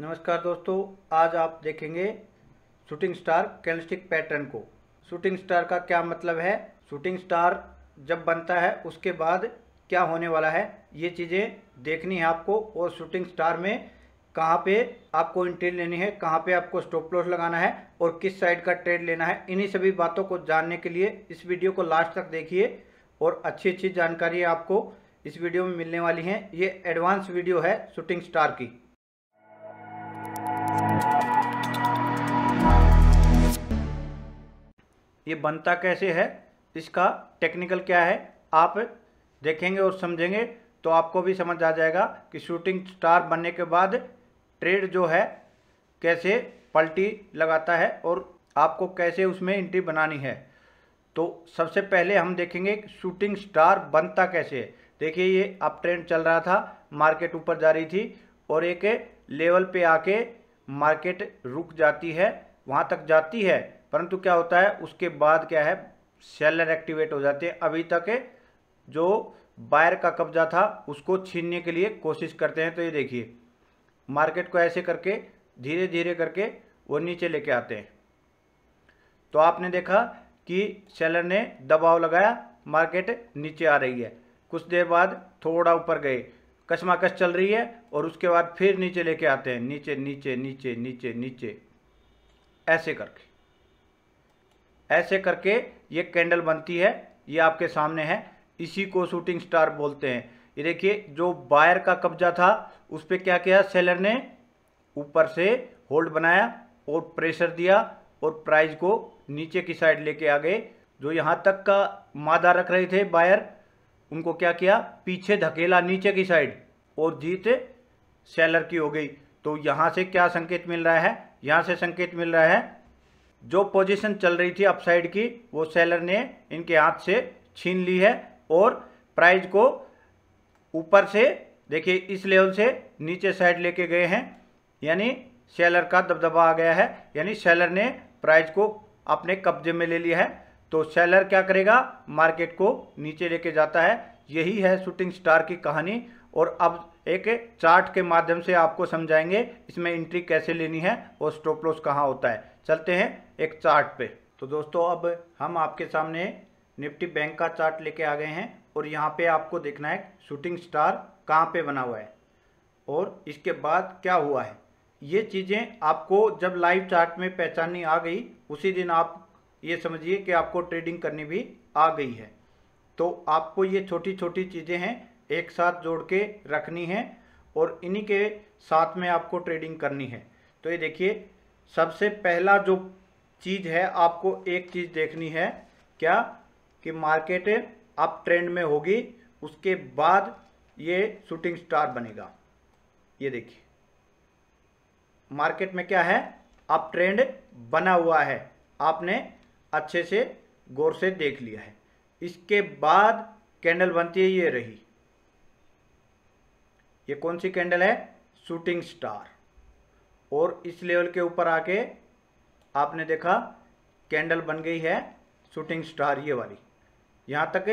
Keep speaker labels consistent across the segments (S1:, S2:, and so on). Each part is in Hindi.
S1: नमस्कार दोस्तों आज आप देखेंगे शूटिंग स्टार कैंडलस्टिक पैटर्न को शूटिंग स्टार का क्या मतलब है शूटिंग स्टार जब बनता है उसके बाद क्या होने वाला है ये चीज़ें देखनी है आपको और शूटिंग स्टार में कहाँ पे आपको इंट्री लेनी है कहाँ पे आपको स्टॉप लॉस लगाना है और किस साइड का ट्रेड लेना है इन्हीं सभी बातों को जानने के लिए इस वीडियो को लास्ट तक देखिए और अच्छी अच्छी जानकारी आपको इस वीडियो में मिलने वाली हैं ये एडवांस वीडियो है शूटिंग स्टार की ये बनता कैसे है इसका टेक्निकल क्या है आप देखेंगे और समझेंगे तो आपको भी समझ आ जाएगा कि शूटिंग स्टार बनने के बाद ट्रेड जो है कैसे पलटी लगाता है और आपको कैसे उसमें एंट्री बनानी है तो सबसे पहले हम देखेंगे शूटिंग स्टार बनता कैसे है देखिए ये अप ट्रेंड चल रहा था मार्केट ऊपर जा रही थी और एक लेवल पे आके मार्केट रुक जाती है वहाँ तक जाती है परंतु क्या होता है उसके बाद क्या है सेलर एक्टिवेट हो जाते हैं अभी तक जो बायर का कब्जा था उसको छीनने के लिए कोशिश करते हैं तो ये देखिए मार्केट को ऐसे करके धीरे धीरे करके वो नीचे लेके आते हैं तो आपने देखा कि सेलर ने दबाव लगाया मार्केट नीचे आ रही है कुछ देर बाद थोड़ा ऊपर गए कशमाकश चल रही है और उसके बाद फिर नीचे लेके आते हैं नीचे नीचे नीचे नीचे नीचे ऐसे करके ऐसे करके ये कैंडल बनती है ये आपके सामने है इसी को शूटिंग स्टार बोलते हैं ये देखिए जो बायर का कब्जा था उस पर क्या किया सेलर ने ऊपर से होल्ड बनाया और प्रेशर दिया और प्राइस को नीचे की साइड लेके आ गए जो यहाँ तक का मादा रख रहे थे बायर उनको क्या किया पीछे धकेला नीचे की साइड और जीत सेलर की हो गई तो यहाँ से क्या संकेत मिल रहा है यहाँ से संकेत मिल रहा है जो पोजीशन चल रही थी अपसाइड की वो सेलर ने इनके हाथ से छीन ली है और प्राइस को ऊपर से देखिए इस लेवल से नीचे साइड लेके गए हैं यानी सेलर का दबदबा आ गया है यानी सेलर ने प्राइस को अपने कब्जे में ले लिया है तो सेलर क्या करेगा मार्केट को नीचे लेके जाता है यही है शूटिंग स्टार की कहानी और अब एक चार्ट के माध्यम से आपको समझाएंगे इसमें एंट्री कैसे लेनी है और स्टॉप लॉस कहाँ होता है चलते हैं एक चार्ट पे तो दोस्तों अब हम आपके सामने निफ्टी बैंक का चार्ट लेके आ गए हैं और यहाँ पे आपको देखना है शूटिंग स्टार कहाँ पे बना हुआ है और इसके बाद क्या हुआ है ये चीज़ें आपको जब लाइव चार्ट में पहचाननी आ गई उसी दिन आप ये समझिए कि आपको ट्रेडिंग करनी भी आ गई है तो आपको ये छोटी छोटी चीज़ें हैं एक साथ जोड़ के रखनी है और इन्हीं के साथ में आपको ट्रेडिंग करनी है तो ये देखिए सबसे पहला जो चीज़ है आपको एक चीज़ देखनी है क्या कि मार्केट अब ट्रेंड में होगी उसके बाद ये शूटिंग स्टार बनेगा ये देखिए मार्केट में क्या है अब ट्रेंड बना हुआ है आपने अच्छे से गौर से देख लिया है इसके बाद कैंडल बनती है ये रही ये कौन सी कैंडल है शूटिंग स्टार और इस लेवल के ऊपर आके आपने देखा कैंडल बन गई है शूटिंग स्टार ये वाली यहाँ तक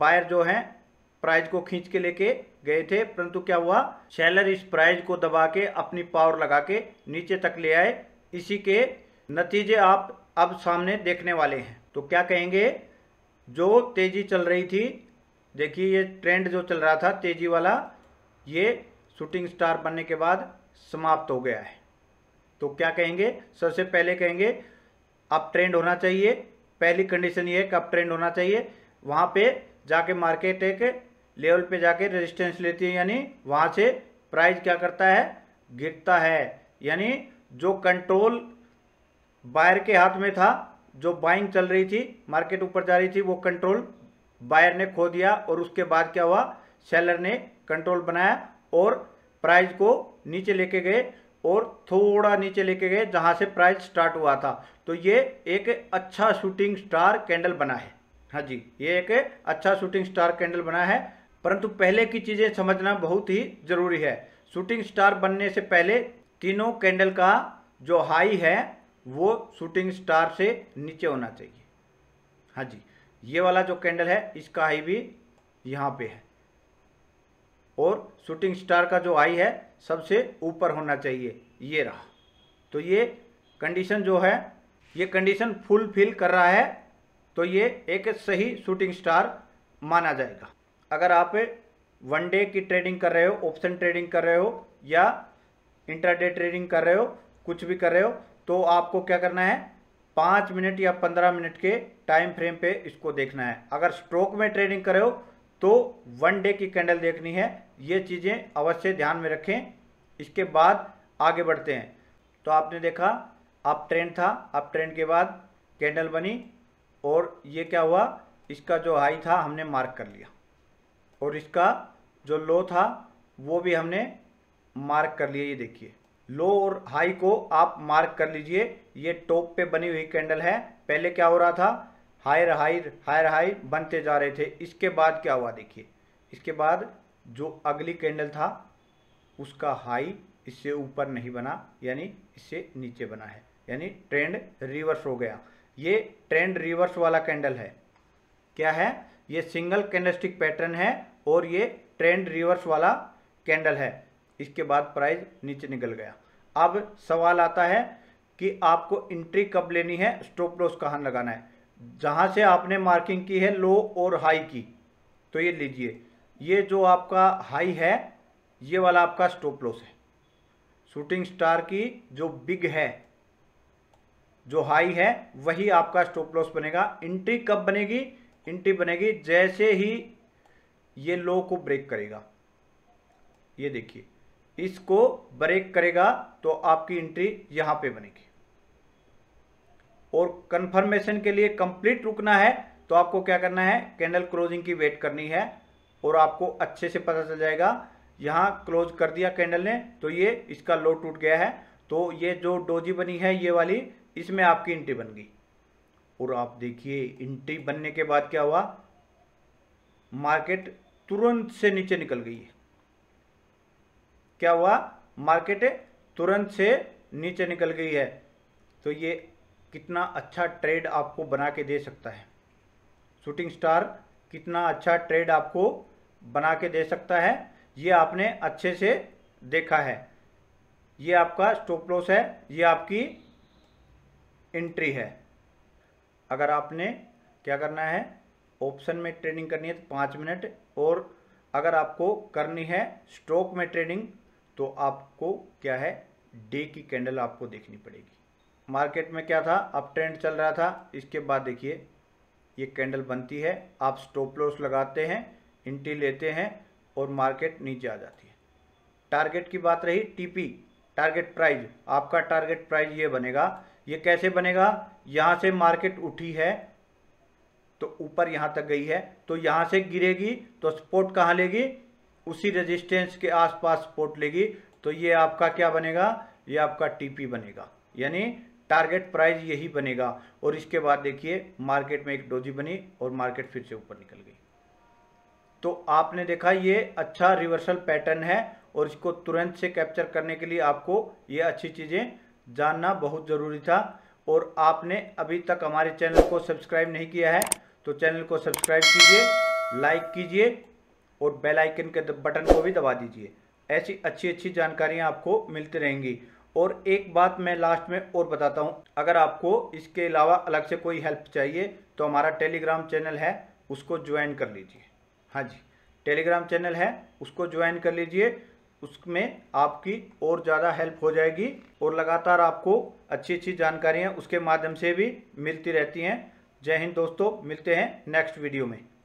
S1: बायर जो है प्राइज को खींच के लेके गए थे परंतु क्या हुआ सेलर इस प्राइज को दबा के अपनी पावर लगा के नीचे तक ले आए इसी के नतीजे आप अब सामने देखने वाले हैं तो क्या कहेंगे जो तेजी चल रही थी देखिए ये ट्रेंड जो चल रहा था तेजी वाला ये शूटिंग स्टार बनने के बाद समाप्त हो गया है तो क्या कहेंगे सबसे पहले कहेंगे अप ट्रेंड होना चाहिए पहली कंडीशन ये है कि अप ट्रेंड होना चाहिए वहाँ पे जाके मार्केट एक लेवल पे जाके रेजिस्टेंस लेती है यानी वहाँ से प्राइस क्या करता है गिरता है यानी जो कंट्रोल बायर के हाथ में था जो बाइंग चल रही थी मार्केट ऊपर जा रही थी वो कंट्रोल बायर ने खो दिया और उसके बाद क्या हुआ सेलर ने कंट्रोल बनाया और प्राइस को नीचे लेके गए और थोड़ा नीचे लेके गए जहाँ से प्राइस स्टार्ट हुआ था तो ये एक अच्छा शूटिंग स्टार कैंडल बना है हाँ जी ये एक अच्छा शूटिंग स्टार कैंडल बना है परंतु पहले की चीज़ें समझना बहुत ही ज़रूरी है शूटिंग स्टार बनने से पहले तीनों कैंडल का जो हाई है वो शूटिंग स्टार से नीचे होना चाहिए हाँ जी ये वाला जो कैंडल है इसका हाई भी यहाँ पे है और शूटिंग स्टार का जो आई है सबसे ऊपर होना चाहिए ये रहा तो ये कंडीशन जो है ये कंडीशन फुलफिल कर रहा है तो ये एक सही शूटिंग स्टार माना जाएगा अगर आप वन डे की ट्रेडिंग कर रहे हो ऑप्शन ट्रेडिंग कर रहे हो या इंटरडे ट्रेडिंग कर रहे हो कुछ भी कर रहे हो तो आपको क्या करना है पाँच मिनट या पंद्रह मिनट के टाइम फ्रेम पे इसको देखना है अगर स्ट्रोक में ट्रेडिंग कर रहे हो तो वन डे की कैंडल देखनी है ये चीज़ें अवश्य ध्यान में रखें इसके बाद आगे बढ़ते हैं तो आपने देखा आप ट्रेंड था अब ट्रेंड के बाद कैंडल बनी और ये क्या हुआ इसका जो हाई था हमने मार्क कर लिया और इसका जो लो था वो भी हमने मार्क कर लिया ये देखिए लो और हाई को आप मार्क कर लीजिए ये टॉप पे बनी हुई कैंडल है पहले क्या हो रहा था हायर हायर हायर हाई बनते जा रहे थे इसके बाद क्या हुआ देखिए इसके बाद जो अगली कैंडल था उसका हाई इससे ऊपर नहीं बना यानी इससे नीचे बना है यानी ट्रेंड रिवर्स हो गया ये ट्रेंड रिवर्स वाला कैंडल है क्या है ये सिंगल कैंडलस्टिक पैटर्न है और ये ट्रेंड रिवर्स वाला कैंडल है इसके बाद प्राइस नीचे निकल गया अब सवाल आता है कि आपको एंट्री कब लेनी है स्टॉप लॉस कहाँ लगाना है जहाँ से आपने मार्किंग की है लो और हाई की तो ये लीजिए ये जो आपका हाई है ये वाला आपका स्टॉप लॉस है शूटिंग स्टार की जो बिग है जो हाई है वही आपका स्टॉप लॉस बनेगा एंट्री कब बनेगी एंट्री बनेगी जैसे ही ये लो को ब्रेक करेगा ये देखिए इसको ब्रेक करेगा तो आपकी एंट्री यहाँ पे बनेगी और कन्फर्मेशन के लिए कंप्लीट रुकना है तो आपको क्या करना है कैंडल क्लोजिंग की वेट करनी है और आपको अच्छे से पता चल जाएगा यहाँ क्लोज कर दिया कैंडल ने तो ये इसका लो टूट गया है तो ये जो डोजी बनी है ये वाली इसमें आपकी इंटी बन गई और आप देखिए इंटी बनने के बाद क्या हुआ मार्केट तुरंत से नीचे निकल गई है क्या हुआ मार्केट तुरंत से नीचे निकल गई है तो ये कितना अच्छा ट्रेड आपको बना के दे सकता है शूटिंग स्टार कितना अच्छा ट्रेड आपको बना के दे सकता है ये आपने अच्छे से देखा है ये आपका स्टॉप लॉस है ये आपकी एंट्री है अगर आपने क्या करना है ऑप्शन में ट्रेडिंग करनी है तो पाँच मिनट और अगर आपको करनी है स्टॉक में ट्रेडिंग तो आपको क्या है डे की कैंडल आपको देखनी पड़ेगी मार्केट में क्या था अब ट्रेंड चल रहा था इसके बाद देखिए ये कैंडल बनती है आप स्टॉप लॉस लगाते हैं इंटी लेते हैं और मार्केट नीचे आ जाती है टारगेट की बात रही टीपी टारगेट प्राइस आपका टारगेट प्राइस ये बनेगा ये कैसे बनेगा यहाँ से मार्केट उठी है तो ऊपर यहाँ तक गई है तो यहाँ से गिरेगी तो स्पोर्ट कहाँ लेगी उसी रेजिस्टेंस के आसपास स्पोर्ट लेगी तो ये आपका क्या बनेगा ये आपका टीपी बनेगा यानी टारगेट प्राइस यही बनेगा और इसके बाद देखिए मार्केट में एक डोजी बनी और मार्केट फिर से ऊपर निकल गई तो आपने देखा ये अच्छा रिवर्सल पैटर्न है और इसको तुरंत से कैप्चर करने के लिए आपको ये अच्छी चीज़ें जानना बहुत ज़रूरी था और आपने अभी तक हमारे चैनल को सब्सक्राइब नहीं किया है तो चैनल को सब्सक्राइब कीजिए लाइक कीजिए और बेल आइकन के बटन को भी दबा दीजिए ऐसी अच्छी अच्छी जानकारियाँ आपको मिलती रहेंगी और एक बात मैं लास्ट में और बताता हूँ अगर आपको इसके अलावा अलग से कोई हेल्प चाहिए तो हमारा टेलीग्राम चैनल है उसको ज्वाइन कर लीजिए हाँ जी टेलीग्राम चैनल है उसको ज्वाइन कर लीजिए उसमें आपकी और ज़्यादा हेल्प हो जाएगी और लगातार आपको अच्छी अच्छी जानकारियाँ उसके माध्यम से भी मिलती रहती हैं जय हिंद दोस्तों मिलते हैं नेक्स्ट वीडियो में